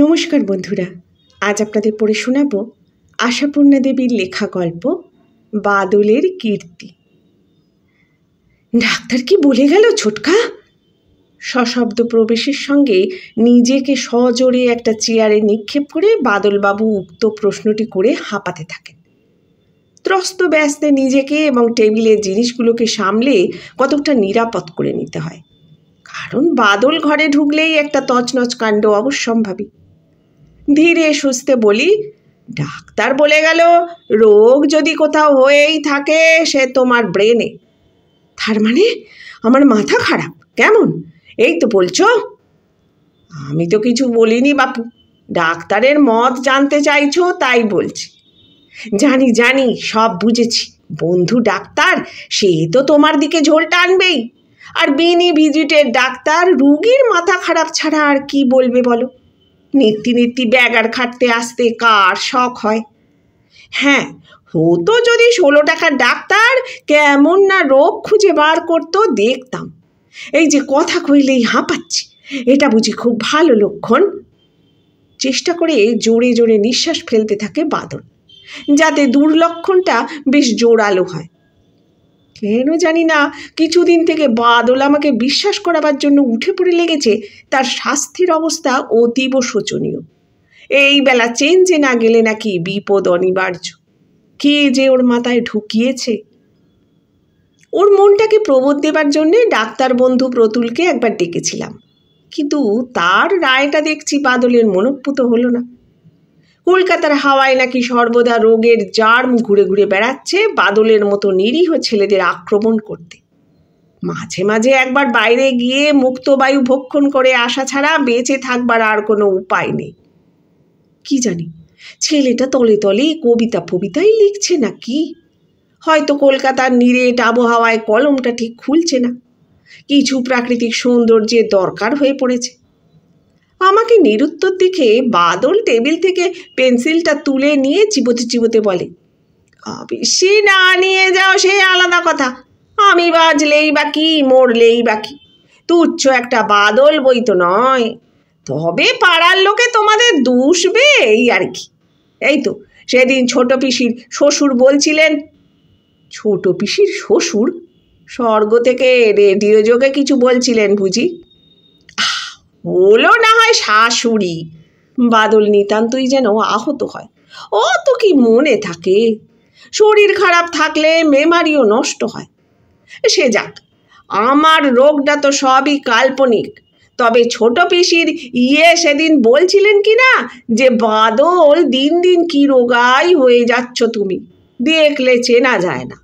নমস্কার বন্ধুরা আজ আপনাদের পড়ে শোনাব আশাপূর্ণা দেবীর লেখা গল্প বাদলের কীর্তি ডাক্তার কি বলে গেল ছোটকা সশব্দ প্রবেশের সঙ্গে নিজেকে সজোরে একটা চেয়ারে নিক্ষেপ করে বাদলবাবু উক্ত প্রশ্নটি করে হাঁপাতে থাকেন ত্রস্ত ব্যস্তে নিজেকে এবং টেবিলের জিনিসগুলোকে সামলে কতকটা নিরাপদ করে নিতে হয় কারণ বাদল ঘরে ঢুকলেই একটা তচনচ কাণ্ড অবশ্যম্ভাবী ধীরে সুস্থে বলি ডাক্তার বলে গেল রোগ যদি কোথাও হয়েই থাকে সে তোমার ব্রেনে তার মানে আমার মাথা খারাপ কেমন এই তো বলছো আমি তো কিছু বলিনি বাপু ডাক্তারের মত জানতে চাইছো তাই বলছি জানি জানি সব বুঝেছি বন্ধু ডাক্তার সে তো তোমার দিকে ঝোল টানবেই আর বিনি ভিজিটের ডাক্তার রুগীর মাথা খারাপ ছাড়া আর কি বলবে বলো নিত্যি নিত্যি ব্যাগার খাটতে আসতে কার শখ হয় হ্যাঁ হতো যদি ষোলো টাকার ডাক্তার কেমন না রোগ খুঁজে বার করতো দেখতাম এই যে কথা কইলেই হাঁপাচ্ছি এটা বুঝি খুব ভালো লক্ষণ চেষ্টা করে জোরে জোরে নিঃশ্বাস ফেলতে থাকে বাদল যাতে দুর্লক্ষণটা বেশ জোরালো হয় কেন জানি না কিছুদিন থেকে বাদল আমাকে বিশ্বাস করাবার জন্য উঠে পড়ে লেগেছে তার স্বাস্থ্যের অবস্থা অতীব শোচনীয় এই বেলা চেঞ্জে না গেলে নাকি বিপদ অনিবার্য কে যে ওর মাথায় ঢুকিয়েছে ওর মনটাকে প্রবোধ দেবার জন্যে ডাক্তার বন্ধু প্রতুলকে একবার ডেকেছিলাম কিন্তু তার রায়টা দেখছি বাদলের মনঃপুত হলো না কলকাতার হাওয়ায় নাকি সর্বদা রোগের জার্ম ঘুরে ঘুরে বেড়াচ্ছে বাদলের মতো নিরীহ ছেলেদের আক্রমণ করতে মাঝে মাঝে একবার বাইরে গিয়ে মুক্তবায়ু ভক্ষণ করে আসা ছাড়া বেঁচে থাকবার আর কোনো উপায় নেই কি জানি ছেলেটা তলে তলে কবিতা ফবিতাই লিখছে না কি হয়তো কলকাতার নিরেট আবহাওয়ায় কলমটা ঠিক খুলছে না কিছু প্রাকৃতিক সৌন্দর্যের দরকার হয়ে পড়েছে আমাকে নিরুত্তর দেখে বাদল টেবিল থেকে পেন্সিলটা তুলে নিয়ে চিবোতে চিবোতে বলে বেশি না নিয়ে যাও সেই আলাদা কথা আমি বাজলেই বাকি মরলেই বাকি তুচ্ছ একটা বাদল বই তো নয় তবে পাড়ার লোকে তোমাদের দুষবে এই আর কি এই তো সেদিন ছোট পিসির শ্বশুর বলছিলেন ছোট পিসির শ্বশুর স্বর্গ থেকে রেডিও যোগে কিছু বলছিলেন বুঝি বলো না হয় শাশুড়ি বাদল নিতান্তই যেন আহত হয় ও তো কি মনে থাকে শরীর খারাপ থাকলে মেমারিও নষ্ট হয় সে যাক আমার রোগটা তো সবই কাল্পনিক তবে ছোট পিসির ইয়ে সেদিন বলছিলেন কি না যে বাদল দিন দিন কি রোগাই হয়ে যাচ্ছ তুমি দেখলে চেনা যায় না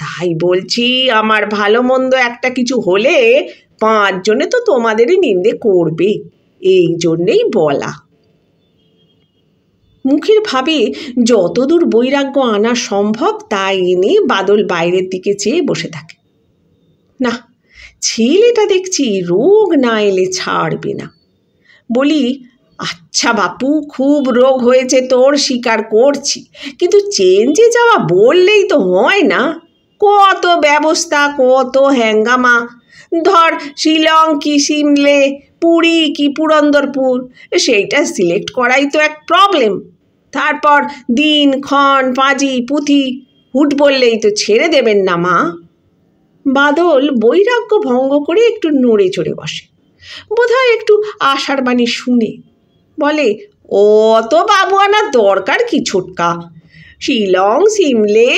তাই বলছি আমার ভালো মন্দ একটা কিছু হলে পাঁচজনে তো তোমাদেরই নিন্দে করবে এই জন্যেই বলা মুখের ভাবে যতদূর বৈরাগ্য আনা সম্ভব তাই এনে বাদল বাইরের দিকে চেয়ে বসে থাকে না ছেলেটা দেখছি রোগ না এলে ছাড়বে না বলি আচ্ছা বাপু খুব রোগ হয়েছে তোর স্বীকার করছি কিন্তু চেঞ্জে যাওয়া বললেই তো হয় না কত ব্যবস্থা কত হ্যাঙ্গামা ধর শিলং কি সিমলে পুরী কি পুরন্দরপুর সেইটা সিলেক্ট করাই তো এক প্রবলেম তারপর দিন ক্ষণ পাঁজি পুঁথি হুট বললেই তো ছেড়ে দেবেন না মা বাদল বৈরাগ্য ভঙ্গ করে একটু নড়ে চড়ে বসে বোধহয় একটু আশার বাণী শুনে বলে অত বাবু আনার দরকার কি ছোটকা শিলং সিমলে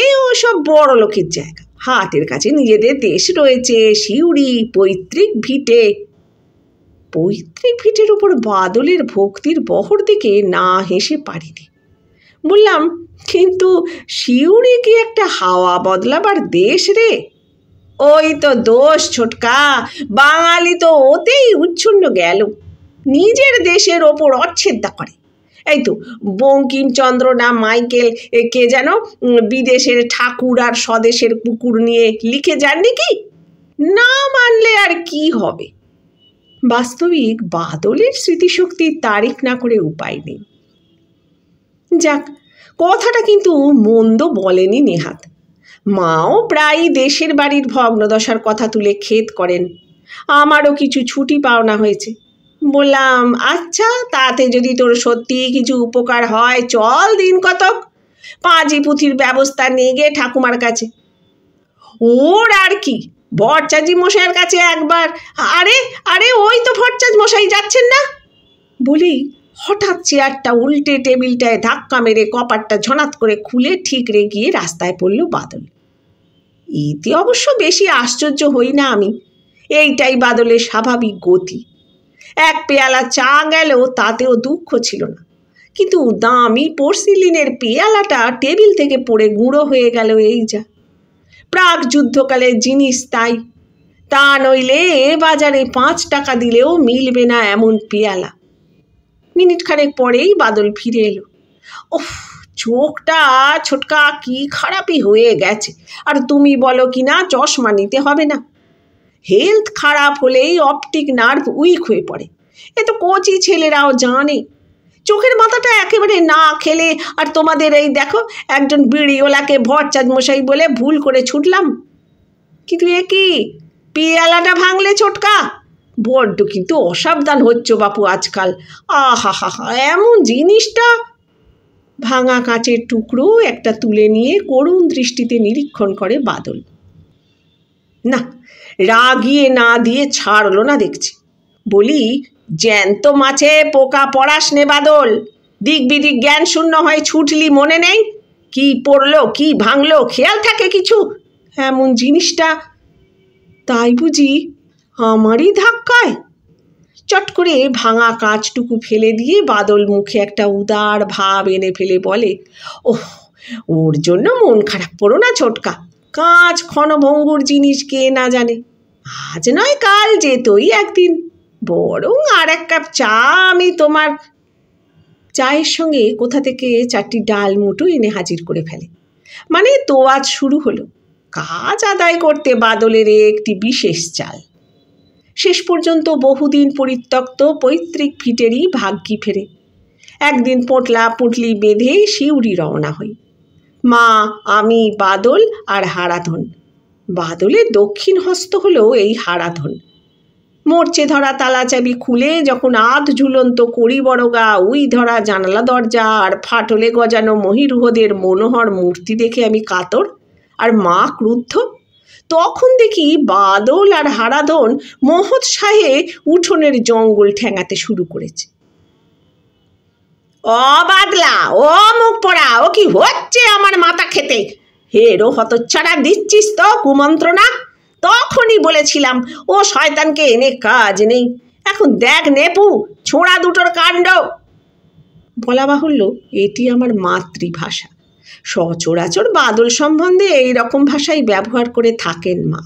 সব বড় লোকের জায়গা হাতের কাছে নিজেদের দেশ রয়েছে শিউরি পৈতৃক ভিটে পৈতৃক ভিটের উপর বাদলের ভক্তির বহর দিকে না হেসে পারিনি বললাম কিন্তু শিউরি কি একটা হাওয়া বদলাবার দেশ রে ওই তো দোষ ছোটকা বাঙালি তো ওতেই উচ্ছন্ন গেল নিজের দেশের ওপর অচ্ছেদ্যা করে তাই তো বঙ্কিমচন্দ্র না মাইকেল কে যেন বিদেশের ঠাকুর আর স্বদেশের কুকুর নিয়ে লিখে যাননি কি না মানলে আর কি হবে বাস্তবিক বাদলের স্মৃতিশক্তি তারিখ না করে উপায় নেই যাক কথাটা কিন্তু মন্দ বলেনি নেহাত মাও প্রায়ই দেশের বাড়ির ভগ্নদশার কথা তুলে খেদ করেন আমারও কিছু ছুটি পাওনা হয়েছে বললাম আচ্ছা তাতে যদি তোর সত্যিই কিছু উপকার হয় চল দিন কতক পাঁজি পুঁথির ব্যবস্থা নিয়ে গিয়ে ঠাকুমার কাছে ওর আর কি ভরচাজি মশাইয়ের কাছে একবার আরে আরে ওই তো ভরচাজ মশাই যাচ্ছেন না বলি হঠাৎ চেয়ারটা উল্টে টেবিলটায় ধাক্কা মেরে কপারটা ঝনাত করে খুলে ঠিকরে গিয়ে রাস্তায় পড়ল বাদল এতে অবশ্য বেশি আশ্চর্য হই না আমি এইটাই বাদলের স্বাভাবিক গতি এক পেয়ালা চা গেল তাতেও দুঃখ ছিল না কিন্তু দামি পরশিলিনের পেয়ালাটা টেবিল থেকে পড়ে গুঁড়ো হয়ে গেল এই যা প্রাক যুদ্ধকালের জিনিস তাই তা নইলে এ বাজারে পাঁচ টাকা দিলেও মিলবে না এমন পেয়ালা মিনিটখানেক পরেই বাদল ফিরে এলো ও চোখটা ছোটকা কি খারাপই হয়ে গেছে আর তুমি বলো কি না চশমা নিতে হবে না হেলথ খারাপ হলেই অপটিক নার্ভ উইক হয়ে পড়ে এ তো কচি ছেলেরাও জানে চোখের মাথাটা একেবারে না খেলে আর তোমাদের এই দেখো একজন বিড়িওলাকে ভরচাঁদ মশাই বলে ভুল করে ছুটলাম কিন্তু এ কি পিয়ালাটা ভাঙলে ছোটকা বড্ড কিন্তু অসাবধান হচ্ছ বাপু আজকাল আহা হা হা এমন জিনিসটা ভাঙা কাঁচের টুকরো একটা তুলে নিয়ে করুণ দৃষ্টিতে নিরীক্ষণ করে বাদল না রাগিয়ে না দিয়ে ছাড়লো না দেখছি বলি জ্যান্ত মাছে পোকা পড়াস নে বাদল দিক বিদিক জ্ঞান শূন্য হয় ছুটলি মনে নেই কি পড়লো কি ভাঙলো খেয়াল থাকে কিছু এমন জিনিসটা তাই বুঝি আমারই ধাক্কায় চট করে ভাঙা কাঁচটুকু ফেলে দিয়ে বাদল মুখে একটা উদার ভাব এনে ফেলে বলে ওহ ওর জন্য মন খারাপ পড়ো না ছোটকা কাঁচ ক্ষণভঙ্গুর জিনিস কে না জানে আজ নয় কাল যেতই একদিন বরং আর এক কাপ চা আমি তোমার চায়ের সঙ্গে কোথা থেকে চারটি ডাল মুটু এনে হাজির করে ফেলে মানে তো আজ শুরু হলো কাজ আদায় করতে বাদলের একটি বিশেষ চাল শেষ পর্যন্ত বহুদিন পরিত্যক্ত পৈতৃক ফিটেরই ভাগ্যি ফেরে একদিন পোটলা পুটলি বেঁধে শিউরি রওনা হই মা আমি বাদল আর হারাধন বাদলের দক্ষিণ হস্ত হলো এই হারাধন মরচে ধরা তালাচাবি খুলে যখন আধ ঝুলন্ত কড়ি বড়গা উই ধরা জানালা দরজা আর ফাটলে গজানো মহিরুহদের মনোহর মূর্তি দেখে আমি কাতর আর মা ক্রুদ্ধ তখন দেখি বাদল আর হারাধন মহৎ সাহে উঠোনের জঙ্গল ঠেঙাতে শুরু করেছে অবাদলা বাদলা ও মুখ পড়া ও কি হচ্ছে আমার মাথা খেতে রো হতচ্ছাড়া দিচ্ছিস তো কুমন্ত্রণা তখনই বলেছিলাম ও শয়তানকে এনে কাজ নেই এখন দেখ নেপু ছোঁড়া দুটোর কাণ্ড বলা বাহুল্য এটি আমার মাতৃভাষা সচরাচর বাদল সম্বন্ধে এই রকম ভাষাই ব্যবহার করে থাকেন মা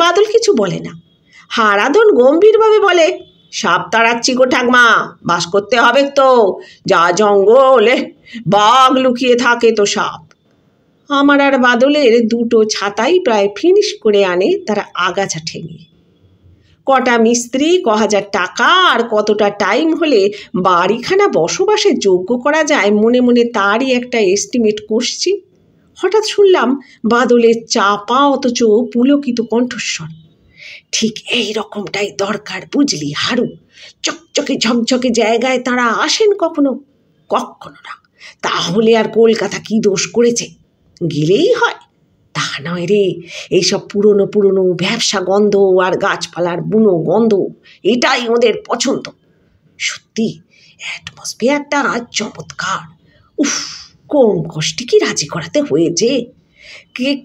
বাদল কিছু বলে না হারাধন গম্ভীরভাবে বলে সাপ তাড়াচ্ছি গো ঠাকমা বাস করতে হবে তো যা জঙ্গল বাঘ লুকিয়ে থাকে তো সাপ আমার আর বাদলের দুটো ছাতাই প্রায় ফিনিশ করে আনে তারা আগাছা ঠেঙে কটা মিস্ত্রি ক হাজার টাকা আর কতটা টাইম হলে বাড়িখানা বসবাসে যোগ্য করা যায় মনে মনে তারই একটা এস্টিমেট করছি হঠাৎ শুনলাম বাদলের চাপা অথচ পুলকিত কণ্ঠস্বর ঠিক এই রকমটাই দরকার বুঝলি হারু চকচকে ঝকঝকে জায়গায় তারা আসেন কখনো কখনো না তাহলে আর কলকাতা কি দোষ করেছে গেলেই হয় তা নয় রে এইসব পুরনো পুরনো ব্যবসা গন্ধ আর গাছপালার বুনো গন্ধ এটাই ওদের পছন্দ সত্যি অ্যাটমসফিয়ারটা আজ চমৎকার উফ কম কষ্টে কি রাজি করাতে হয়েছে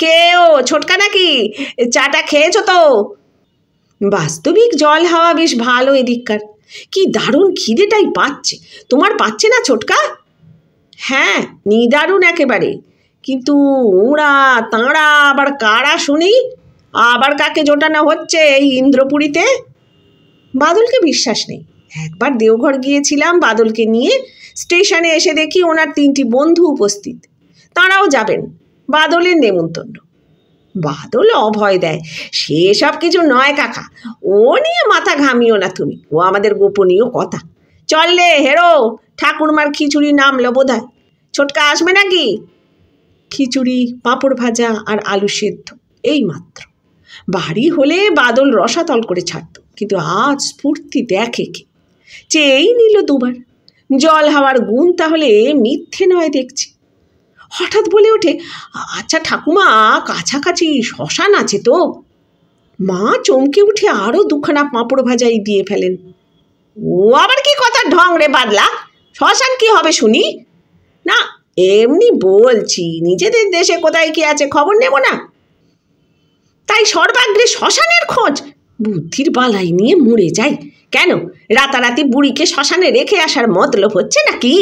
কে ও ছোটকা নাকি চাটা খেয়েছো তো বাস্তবিক জল হাওয়া বেশ ভালো এদিককার কি দারুণ খিদেটাই পাচ্ছে তোমার পাচ্ছে না ছোটকা হ্যাঁ নিদারুণ একেবারে কিন্তু ওরা তাঁরা আবার কারা শুনি আবার কাকে জোটানো হচ্ছে এই ইন্দ্রপুরীতে বাদলকে বিশ্বাস নেই একবার দেওঘর গিয়েছিলাম বাদলকে নিয়ে স্টেশনে এসে দেখি ওনার তিনটি বন্ধু উপস্থিত তাঁরাও যাবেন বাদলের নেমন্তন্ন বাদল অভয় দেয় সে সব কিছু নয় কাকা ও নিয়ে মাথা ঘামিও না তুমি ও আমাদের গোপনীয় কথা চললে হেরো ঠাকুরমার খিচুড়ি নামলো বোধ হয় ছোটকা আসবে নাকি খিচুড়ি পাঁপড় ভাজা আর আলু সেদ্ধ এই মাত্র বাড়ি হলে বাদল রসাতল করে ছাড়ত কিন্তু আজ স্ফূর্তি দেখে কে চেয়েই নিল দুবার জল হাওয়ার গুণ তাহলে মিথ্যে নয় দেখছি হঠাৎ বলে ওঠে আচ্ছা ঠাকুমা কাছাকাছি শ্মশান আছে তো মা চমকে উঠে আরও দুখানা পাঁপড় ভাজাই দিয়ে ফেলেন ও আবার কি কথা ঢং রে বাদলা শ্মশান কি হবে শুনি না এমনি বলছি নিজেদের দেশে কোথায় কি আছে খবর নেব না তাই সর্বাগ্রে শ্মশানের খোঁজ বুদ্ধির বালাই নিয়ে মরে যাই কেন রাতারাতি বুড়িকে শ্মশানে রেখে আসার মতলব হচ্ছে নাকি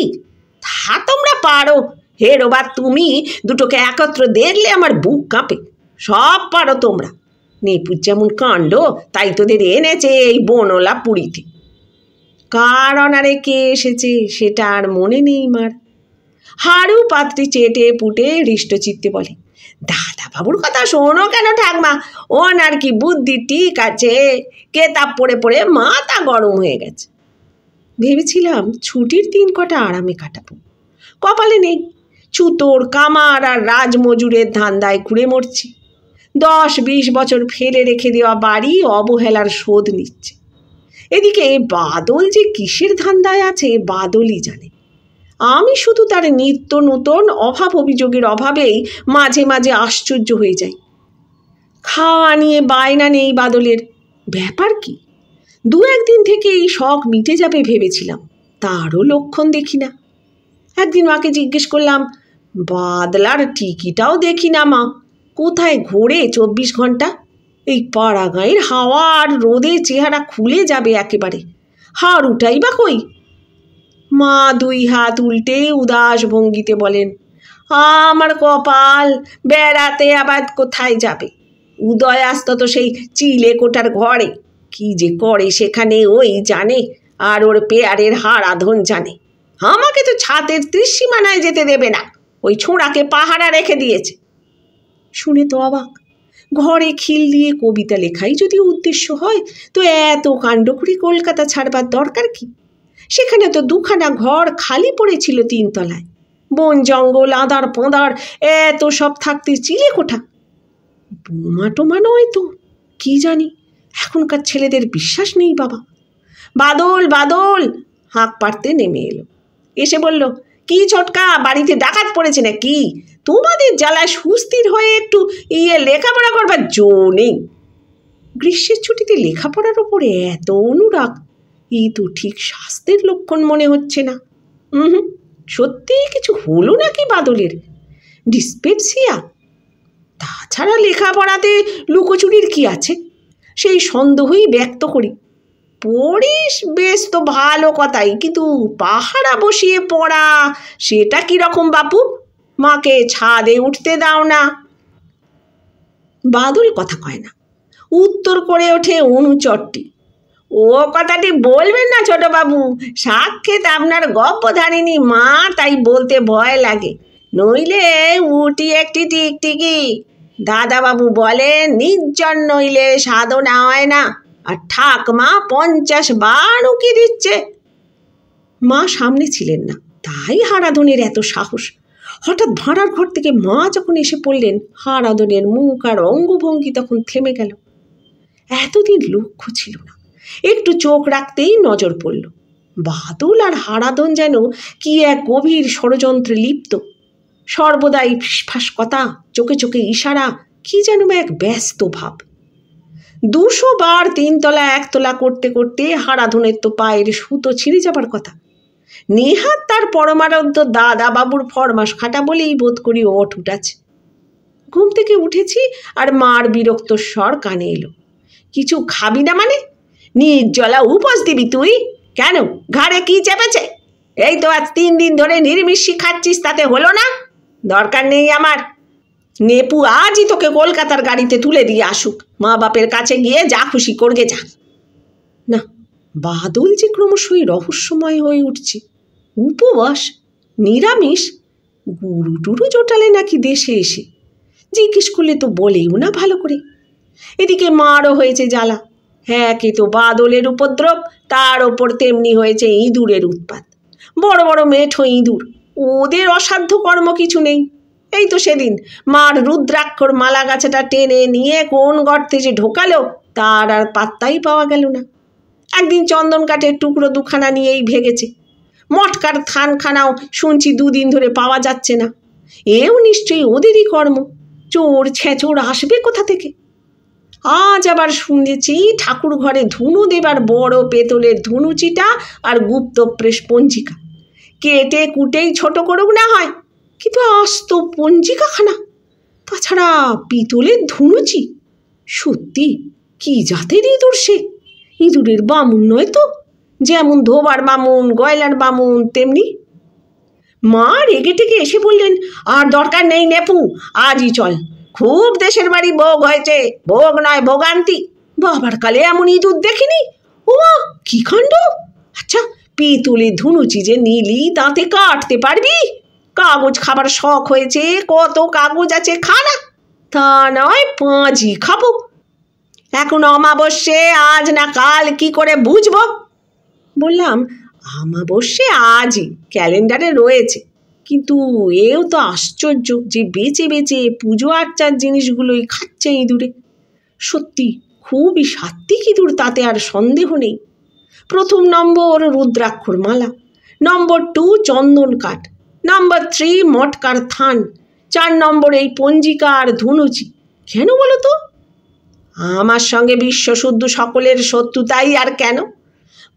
তা তোমরা পারো হে রোবা তুমি দুটোকে একত্র দেখলে আমার বুক কাঁপে সব পারো তোমরা নেপুর যেমন কাণ্ড তাই তোদের এনেছে এই বনলা পুরীতে কার অনারে কে এসেছে সেটা আর মনে নেই মার হাড়ু পাত্রি চেটে পুটে হৃষ্টচিত্তে বলে দাদা বাবুর কথা শোনো কেন ঠাকমা ওনার কি বুদ্ধি ঠিক আছে কে তাপ পড়ে পড়ে মাথা গরম হয়ে গেছে ভেবেছিলাম ছুটির দিন কটা আরামে কাটাবো কপালে নেই চুতোর কামার আর রাজমজুরের ধান্দায় ঘুরে মরছি দশ বিশ বছর ফেলে রেখে দেওয়া বাড়ি অবহেলার শোধ নিচ্ছে এদিকে বাদল যে কিসের ধান্দায় আছে বাদলই জানে আমি শুধু তার নিত্য নূতন অভাব অভিযোগের অভাবেই মাঝে মাঝে আশ্চর্য হয়ে যাই খাওয়া নিয়ে বায়না নেই বাদলের ব্যাপার কি দু একদিন থেকে এই শখ মিটে যাবে ভেবেছিলাম তারও লক্ষণ দেখি না একদিন মাকে জিজ্ঞেস করলাম বাদলার টিকিটাও দেখি না মা কোথায় ঘোরে চব্বিশ ঘন্টা এই পাড়া গাঁয়ের হাওয়া আর রোদে চেহারা খুলে যাবে একেবারে হাড় উঠাই বা কই মা দুই হাত উল্টে উদাস ভঙ্গিতে বলেন আমার কপাল বেড়াতে আবার কোথায় যাবে উদয়াস্ত তো সেই চিলে কোটার ঘরে কি যে করে সেখানে ওই জানে আর ওর পেয়ারের আধন জানে আমাকে তো ছাতের ত্রিসীমানায় যেতে দেবে না ওই ছোঁড়াকে পাহারা রেখে দিয়েছে শুনে তো অবাক ঘরে খিল দিয়ে কবিতা লেখাই যদি উদ্দেশ্য হয় তো এত কাণ্ড করে কলকাতা ছাড়বার দরকার কি সেখানে তো দুখানা ঘর খালি পড়েছিল তিনতলায় বন জঙ্গল আদার পোঁদার এত সব থাকতে চিলে কোঠা বোমা টোমা নয় তো কি জানি এখনকার ছেলেদের বিশ্বাস নেই বাবা বাদল বাদল হাঁক পারতে নেমে এলো এসে বলল কি ছোটকা বাড়িতে ডাকাত পড়েছে না কি তোমাদের জ্বালায় সুস্থির হয়ে একটু ইয়ে লেখাপড়া করবার জো নেই গ্রীষ্মের ছুটিতে লেখাপড়ার ওপরে এত অনুরাগ ই তো ঠিক স্বাস্থ্যের লক্ষণ মনে হচ্ছে না হুম সত্যিই কিছু হলো নাকি বাদলের ডিসপেপসিয়া তাছাড়া লেখাপড়াতে লুকোচুরির কি আছে সেই সন্দেহই ব্যক্ত করি পড়িস বেশ তো ভালো কথাই কিন্তু পাহারা বসিয়ে পড়া সেটা কীরকম বাপু মাকে ছাদে উঠতে দাও না বাদুল কথা কয় না উত্তর করে ওঠে অনুচরটি ও কথাটি বলবেন না বাবু সাক্ষেত আপনার ধারিনি মা তাই বলতে ভয় লাগে নইলে উটি একটি টিকটিকি দাদাবাবু বলে নির্জন নইলে সাধনা হয় না আর ঠাকমা পঞ্চাশ বার উঁকি দিচ্ছে মা সামনে ছিলেন না তাই হারাধনের এত সাহস হঠাৎ ভাঁড়ার ঘর থেকে মা যখন এসে পড়লেন হারাধনের মুখ আর অঙ্গভঙ্গি তখন থেমে গেল এতদিন লক্ষ্য ছিল না একটু চোখ রাখতেই নজর পড়ল বাদল আর হারাধন যেন কি এক গভীর ষড়যন্ত্রে লিপ্ত সর্বদাই ফিসফাস কথা চোখে চোখে ইশারা কি যেন এক ব্যস্ত ভাব দুশো বার তিনতলা একতলা করতে করতে হারাধনের তো পায়ের সুতো ছিঁড়ে যাবার কথা নেহাত তার পরমারাধ্য দাদা বাবুর ফরমাস খাটা বলেই বোধ করি ওঠ উঠাছে ঘুম থেকে উঠেছি আর মার বিরক্ত স্বর কানে এলো কিছু খাবি না মানে নির্জলা উপাস দিবি তুই কেন ঘাড়ে কি চেপেছে এই তো আজ তিন দিন ধরে নির্মিষি খাচ্ছিস তাতে হলো না দরকার নেই আমার নেপু আজই তোকে কলকাতার গাড়িতে তুলে দিয়ে আসুক মা বাপের কাছে গিয়ে যা খুশি করগে যা না বাদল যে ক্রমশই রহস্যময় হয়ে উঠছে উপবাস নিরামিষ গুরু টুরু জোটালে নাকি দেশে এসে জিজ্ঞেস করলে তো বলেও না ভালো করে এদিকে মারও হয়েছে জ্বালা হ্যাঁ কে তো বাদলের উপদ্রব তার ওপর তেমনি হয়েছে ইঁদুরের উৎপাত বড় বড় মেঠো ইঁদুর ওদের অসাধ্য কর্ম কিছু নেই এই তো সেদিন মার রুদ্রাক্ষর মালা গাছটা টেনে নিয়ে কোন গর্তে যে ঢোকালো তার আর পাত্তাই পাওয়া গেল না একদিন চন্দন কাঠের টুকরো দুখানা নিয়েই ভেগেছে মটকার থানখানাও শুনছি দুদিন ধরে পাওয়া যাচ্ছে না এও নিশ্চয়ই ওদেরই কর্ম চোর ছেঁচোর আসবে কোথা থেকে আজ আবার শুনেছি ঠাকুর ঘরে ধুনু দেবার বড় পেতলের ধুনুচিটা আর গুপ্ত প্রেস পঞ্জিকা কেটে কুটেই ছোট করুক না হয় কিন্তু আস্ত পঞ্জিকাখানা তাছাড়া পিতলের ধুনুচি সত্যি কি জাতের ইঁদুর সে ইঁদুরের বামুন নয় তো যেমন ধোবার বামুন গয়লার বামুন তেমনি মা রেগে টেগে এসে বললেন আর দরকার নেই নেপু আজই চল খুব দেশের বাড়ি ভোগ হয়েছে ভোগ নয় ভোগান্তি বাবার কালে এমন ইঁদুর দেখিনি ও মা কি খণ্ড আচ্ছা পিতলে ধুনুচি যে নিলি দাঁতে কাটতে পারবি কাগজ খাবার শখ হয়েছে কত কাগজ আছে খানা তা নয় পাঁচই খাবো এখন অমাবস্যে আজ না কাল কি করে বুঝব বললাম অমাবস্যে আজই ক্যালেন্ডারে রয়েছে কিন্তু এও তো আশ্চর্য যে বেঁচে বেঁচে পুজো আর্চার জিনিসগুলোই খাচ্ছে ইঁদুরে সত্যি খুবই সাত্ত্বিক ইঁদুর তাতে আর সন্দেহ নেই প্রথম নম্বর রুদ্রাক্ষর মালা নম্বর টু চন্দন কাঠ নাম্বার থ্রি মটকার থান চার নম্বর এই পঞ্জিকা আর ধুনুচি কেন বলো তো আমার সঙ্গে বিশ্বশুদ্ধ সকলের শত্রুতাই আর কেন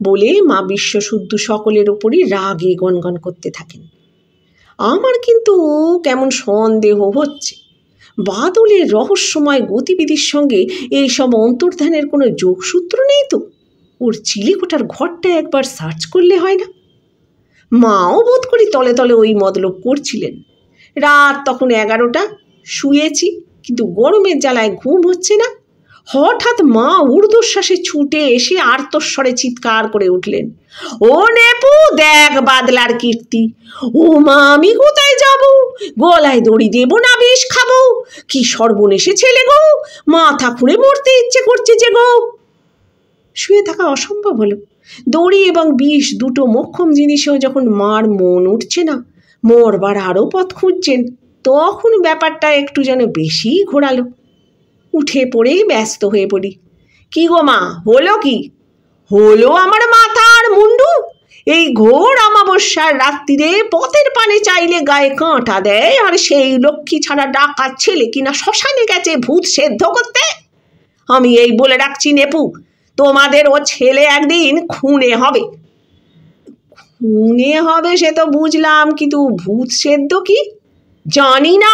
বলে মা বিশ্বশুদ্ধ সকলের ওপরই রাগে গনগন করতে থাকেন আমার কিন্তু কেমন সন্দেহ হচ্ছে বাদলের রহস্যময় গতিবিধির সঙ্গে এই সব অন্তর্ধানের কোনো যোগসূত্র নেই তো ওর চিলিকোটার ঘরটা একবার সার্চ করলে হয় না মাও বোধ করি তলে তলে ওই মতলব করছিলেন রাত তখন এগারোটা শুয়েছি কিন্তু গরমের জ্বালায় ঘুম হচ্ছে না হঠাৎ মা ঊর্ধ্বশ্বাসে ছুটে এসে আর্তস্বরে চিৎকার করে উঠলেন ও নেপু দেখ বাদলার কীর্তি ও মা আমি কোথায় যাব গলায় দড়ি দেব না বেশ খাবো কি সর্বনেশে ছেলে গো মাথা খুঁড়ে মরতে ইচ্ছে করছে যে গো শুয়ে থাকা অসম্ভব হলো দড়ি এবং বিষ দুটো মক্ষম জিনিসেও যখন মার মন উঠছে না মরবার আরও পথ খুঁজছেন তখন ব্যাপারটা একটু যেন বেশি ঘোরালো উঠে পড়েই ব্যস্ত হয়ে পড়ি কি গো মা হলো কি হলো আমার মাথা আর মুন্ডু এই ঘোর আমাবস্যার রাত্রিরে পথের পানে চাইলে গায়ে কাঁটা দেয় আর সেই লক্ষ্মী ছাড়া ডাকার ছেলে কিনা শ্মশানে গেছে ভূত সেদ্ধ করতে আমি এই বলে রাখছি নেপু তোমাদের ও ছেলে একদিন খুনে হবে খুনে হবে সে তো বুঝলাম কিন্তু ভূত সেদ্ধ কি জানি না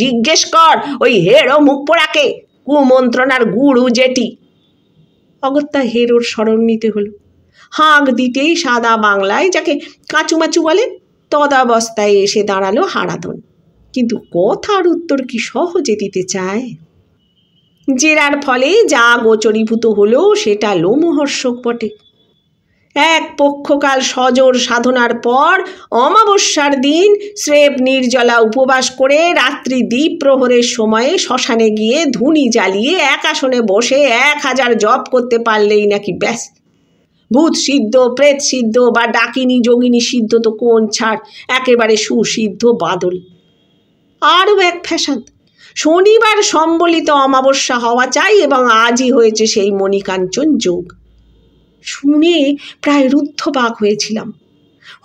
জিজ্ঞেস কর ওই হেরো মুখ পোড়াকে কুমন্ত্রণার গুরু যেটি অগত্যা হেরোর স্মরণ নিতে হলো হাঁক দিতেই সাদা বাংলায় যাকে কাঁচুমাচু বলে তদাবস্থায় এসে দাঁড়ালো হারাধন কিন্তু কথার উত্তর কি সহজে দিতে চায় জেরার ফলে যা গোচরীভূত হলো সেটা লোমহর্ষক বটে এক পক্ষকাল সজোর সাধনার পর অমাবস্যার দিন স্রেব নির্জলা উপবাস করে রাত্রি দ্বীপ প্রহরের সময়ে শ্মশানে গিয়ে ধুনি জ্বালিয়ে এক আসনে বসে এক হাজার জপ করতে পারলেই নাকি ব্যাস ভূত সিদ্ধ প্রেত সিদ্ধ বা ডাকিনী যোগিনী সিদ্ধ তো কোন ছাড় একেবারে সুসিদ্ধ বাদল আরও এক ফ্যাশান শনিবার সম্বলিত অমাবস্যা হওয়া চাই এবং আজই হয়েছে সেই মণিকাঞ্চন যোগ শুনে প্রায় রুদ্ধবাক হয়েছিলাম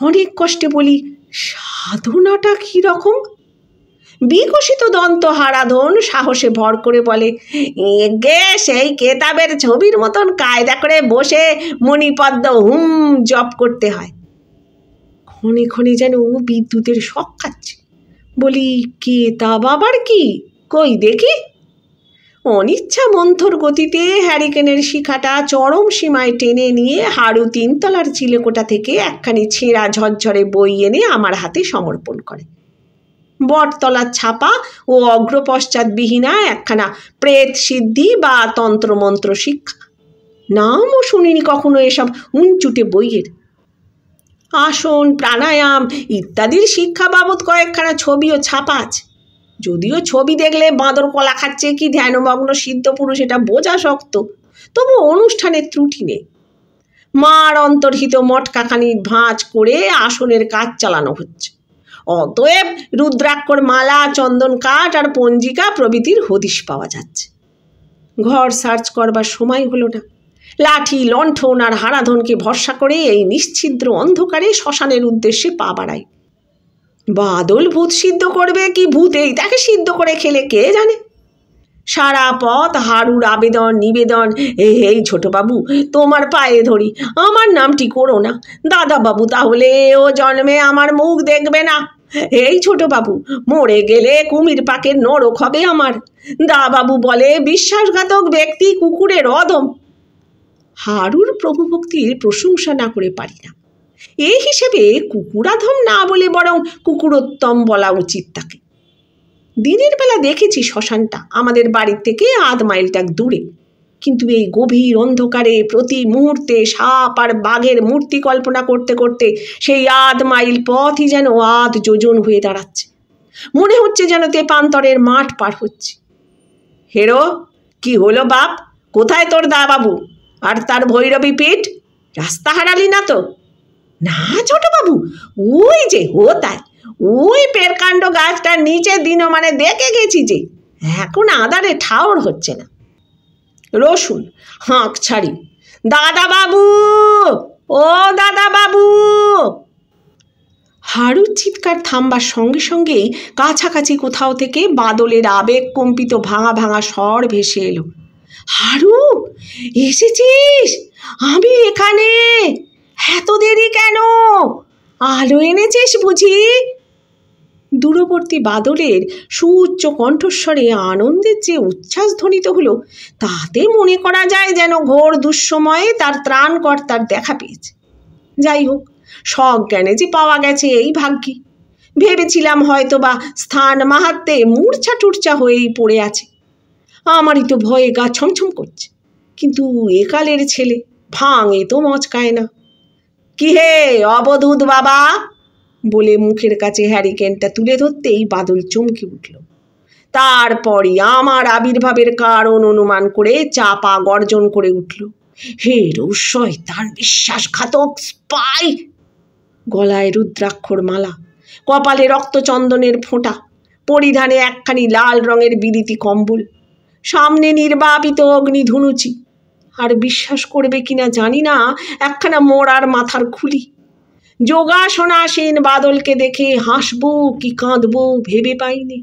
অনেক কষ্টে বলি সাধনাটা কীরকম বিকশিত দন্ত হারাধন সাহসে ভর করে বলে গে সেই কেতাবের ছবির মতন কায়দা করে বসে মণিপদ্ম হুম জপ করতে হয় ক্ষণে ক্ষণে যেন বিদ্যুতের শখ খাচ্ছে বলি কেতাব আবার কি কই দেখি অনিচ্ছা মন্থর গতিতে হ্যারিকেনের শিখাটা চরম সীমায় টেনে নিয়ে হাড়ু তিনতলার চিলেকোটা থেকে একখানি ছেঁড়া ঝরঝরে বই এনে আমার হাতে সমর্পণ করে বটতলার ছাপা ও অগ্রপশ্চাৎবিহীনা একখানা প্রেত সিদ্ধি বা তন্ত্রমন্ত্র শিক্ষা নামও শুনিনি কখনো এসব উঞ্চুটে বইয়ের আসন প্রাণায়াম ইত্যাদির শিক্ষা বাবদ কয়েকখানা ছবিও ছাপা আছে যদিও ছবি দেখলে বাঁদর কলা খাচ্ছে কি ধ্যানমগ্ন সিদ্ধ পুরুষ এটা বোঝা শক্ত তবু অনুষ্ঠানের ত্রুটি নেই মার অন্তর্হিত মটকাখানি ভাঁজ করে আসনের কাজ চালানো হচ্ছে অতএব রুদ্রাক্ষর মালা চন্দন কাঠ আর পঞ্জিকা প্রভৃতির হদিশ পাওয়া যাচ্ছে ঘর সার্চ করবার সময় হলো না লাঠি লণ্ঠন আর হারাধনকে ভরসা করে এই নিশ্ছিদ্র অন্ধকারে শ্মশানের উদ্দেশ্যে পা বাড়ায় বাদল ভূত সিদ্ধ করবে কি ভূতেই তাকে সিদ্ধ করে খেলে কে জানে সারা পথ হাড়ুর আবেদন নিবেদন এই এই ছোটবাবু তোমার পায়ে ধরি আমার নামটি করো না দাদাবাবু তাহলে ও জন্মে আমার মুখ দেখবে না এই ছোটবাবু মরে গেলে কুমির পাকের নরক হবে আমার দা বাবু বলে বিশ্বাসঘাতক ব্যক্তি কুকুরের অদম হারুর প্রভুভক্তির প্রশংসা না করে পারি না এই হিসেবে কুকুরাধম না বলে বরং কুকুরোত্তম বলা উচিত তাকে দিনের বেলা দেখেছি শ্মশানটা আমাদের বাড়ির থেকে আধ মাইলটা দূরে কিন্তু এই গভীর অন্ধকারে প্রতি মুহূর্তে সাপ আর বাঘের মূর্তি কল্পনা করতে করতে সেই আধ মাইল পথই যেন আধ যোজন হয়ে দাঁড়াচ্ছে মনে হচ্ছে যেন তেপান্তরের মাঠ পার হচ্ছে হেরো কি হলো বাপ কোথায় তোর দা বাবু আর তার ভৈরবী পেট রাস্তা হারালি না তো না ছোটবাবু ওই যে হোতায় ওই পেরকাণ্ড গাছটার নিচে দিনও মানে দেখে গেছি যে এখন আদারে ঠাওর হচ্ছে না রসুন হাঁক ছাড়ি দাদা বাবু ও দাদা বাবু হাড়ুর চিৎকার থামবার সঙ্গে সঙ্গে কাছাকাছি কোথাও থেকে বাদলের আবেগ কম্পিত ভাঙা ভাঙা স্বর ভেসে এলো হাড়ু এসেছিস আমি এখানে এত দেরি কেন আলো এনেছিস বুঝি দূরবর্তী বাদলের সুউচ্চ কণ্ঠস্বরে আনন্দের যে উচ্ছ্বাস ধ্বনিত হলো তাতে মনে করা যায় যেন ঘোর দুঃসময়ে তার ত্রাণকর্তার দেখা পেয়েছে যাই হোক সজ্ঞানে যে পাওয়া গেছে এই ভাগ্যে ভেবেছিলাম হয়তো বা স্থান মাহাত্মে মূর্ছা টুর্চা হয়েই পড়ে আছে আমারই তো ভয়ে গা ছমছম করছে কিন্তু একালের ছেলে ভাঙে তো মচকায় না কি হে অবধূত বাবা বলে মুখের কাছে হ্যারিকেনটা তুলে ধরতেই বাদল চমকে উঠল তারপরই আমার আবির্ভাবের কারণ অনুমান করে চাপা গর্জন করে উঠল হে রৌস্বয় তার বিশ্বাসঘাতক স্পাই গলায় রুদ্রাক্ষর মালা কপালে রক্তচন্দনের ফোঁটা পরিধানে একখানি লাল রঙের বিলিতি কম্বল সামনে নির্বাপিত অগ্নি ধুনুচি আর বিশ্বাস করবে কিনা জানি না একখানা মোড়ার মাথার খুলি যোগাসনাসীন বাদলকে দেখে হাসবো কি কাঁদবো ভেবে পাইনি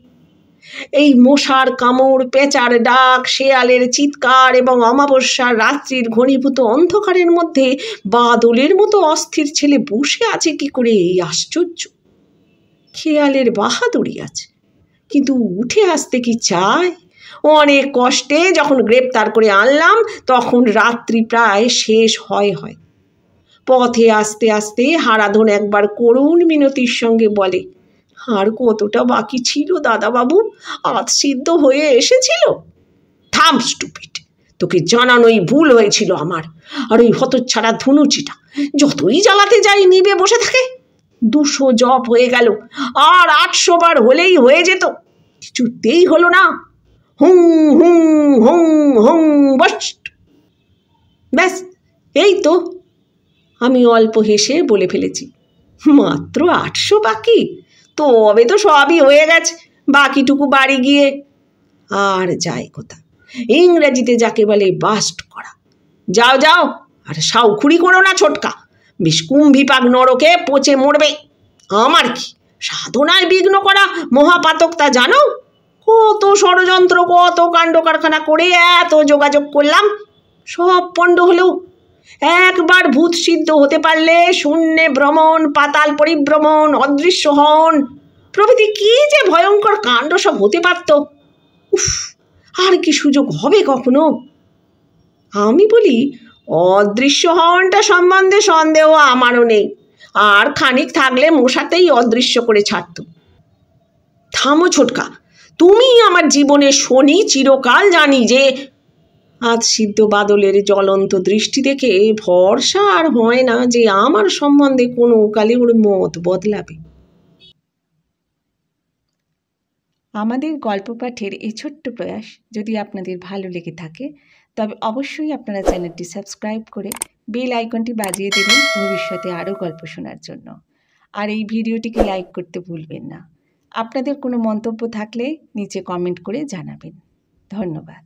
এই মশার কামড় পেঁচার ডাক শেয়ালের চিৎকার এবং অমাবস্যার রাত্রির ঘনীভূত অন্ধকারের মধ্যে বাদলের মতো অস্থির ছেলে বসে আছে কি করে এই আশ্চর্য খেয়ালের বাহাদুরি আছে কিন্তু উঠে আসতে কি চায় অনেক কষ্টে যখন গ্রেপ্তার করে আনলাম তখন রাত্রি প্রায় শেষ হয় হয় পথে আস্তে আস্তে হারাধন একবার করুণ মিনতির সঙ্গে বলে আর কতটা বাকি ছিল দাদাবাবু আজ সিদ্ধ হয়ে এসেছিল থাম স্টুপিট তোকে জানানোই ভুল হয়েছিল আমার আর ওই হতচ্ছাড়া ধুনুচিটা যতই জ্বালাতে যাই নিবে বসে থাকে দুশো জপ হয়ে গেল আর আটশো বার হলেই হয়ে যেত কিছুতেই হলো না হুম হুম হুম হুম বস্ট ব্যাস এই তো আমি অল্প হেসে বলে ফেলেছি মাত্র আটশো বাকি তবে তো সবই হয়ে গেছে বাকিটুকু বাড়ি গিয়ে আর যায় কোথা ইংরেজিতে যাকে বলে বাস্ট করা যাও যাও আর সাউখুড়ি করো না ছোটকা বেশ কুম্ভিপাক নরকে পচে মরবে আমার কি সাধনায় বিঘ্ন করা মহাপাতক তা জানো কত ষড়যন্ত্র কত কাণ্ড কারখানা করে এত যোগাযোগ করলাম সব পণ্ড হলেও একবার ভূত সিদ্ধ হতে পারলে শূন্যে ভ্রমণ পাতাল পরিভ্রমণ অদৃশ্য হন প্রভৃতি কী যে ভয়ঙ্কর কাণ্ড সব হতে পারত উফ আর কি সুযোগ হবে কখনো আমি বলি অদৃশ্য হওয়াটা সম্বন্ধে সন্দেহ আমারও নেই আর খানিক থাকলে মশাতেই অদৃশ্য করে ছাড়ত থামো ছোটকা তুমি আমার জীবনে শনি চিরকাল জানি যে আজ সিদ্ধ বাদলের জ্বলন্ত দৃষ্টি দেখে ভরসা আর হয় না যে আমার সম্বন্ধে কোনো কালে ওর মত বদলাবে আমাদের গল্প পাঠের এই ছোট্ট প্রয়াস যদি আপনাদের ভালো লেগে থাকে তবে অবশ্যই আপনারা চ্যানেলটি সাবস্ক্রাইব করে বেল আইকনটি বাজিয়ে দেবেন ভবিষ্যতে আরও গল্প শোনার জন্য আর এই ভিডিওটিকে লাইক করতে ভুলবেন না আপনাদের কোনো মন্তব্য থাকলে নিচে কমেন্ট করে জানাবেন ধন্যবাদ